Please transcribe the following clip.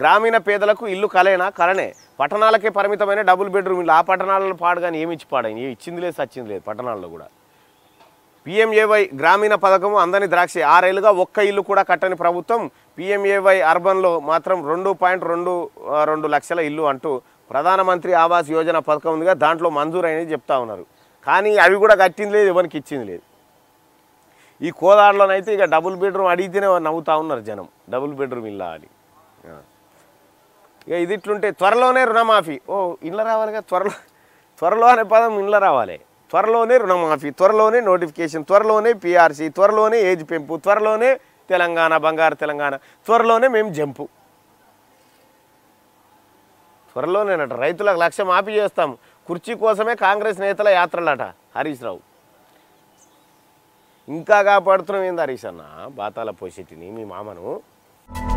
గ్రామీణ పేదలకు ఇల్లు కలేనా కలనే పట్టణాలకే పరిమితమైన డబుల్ బెడ్రూమ్ ఇల్లు ఆ పట్టణాలలో పాడు కానీ ఏమి ఇచ్చి పాడని ఏమి ఇచ్చింది లేదు సచ్చింది లేదు పట్టణాల్లో కూడా పిఎంఏవై గ్రామీణ పథకము అందని ద్రాక్ష ఆరేళ్లుగా ఒక్క ఇల్లు కూడా కట్టని ప్రభుత్వం పిఎంఏవై అర్బన్లో మాత్రం రెండు పాయింట్ రెండు రెండు లక్షల ఇల్లు అంటూ ప్రధానమంత్రి ఆవాస్ యోజన పథకం ఉందిగా దాంట్లో మంజూరైనది చెప్తా ఉన్నారు కానీ అవి కూడా కట్టింది లేదు ఎవరికి ఇచ్చింది లేదు ఈ కోదాడలోనైతే ఇక డబుల్ బెడ్రూమ్ అడిగితేనే నవ్వుతూ ఉన్నారు జనం డబుల్ బెడ్రూమ్ ఇల్లా అని ఇక ఇది ఇట్లుంటే త్వరలోనే రుణమాఫీ ఓ ఇండ్ల రావాలిగా త్వరలో త్వరలో అనే పదం ఇండ్ల రావాలి త్వరలోనే రుణమాఫీ త్వరలోనే నోటిఫికేషన్ త్వరలోనే పీఆర్సీ త్వరలోనే ఏజ్ పెంపు త్వరలోనే తెలంగాణ బంగారు తెలంగాణ త్వరలోనే మేము జంపు త్వరలోనేనట రైతులకు లక్ష్య మాఫీ చేస్తాం కుర్చీ కోసమే కాంగ్రెస్ నేతల యాత్రలట హరీష్ రావు ఇంకా కాపాడుతున్నాం ఏంది హరీష్ అన్న బాతాల పోషెట్టిని మీ మామను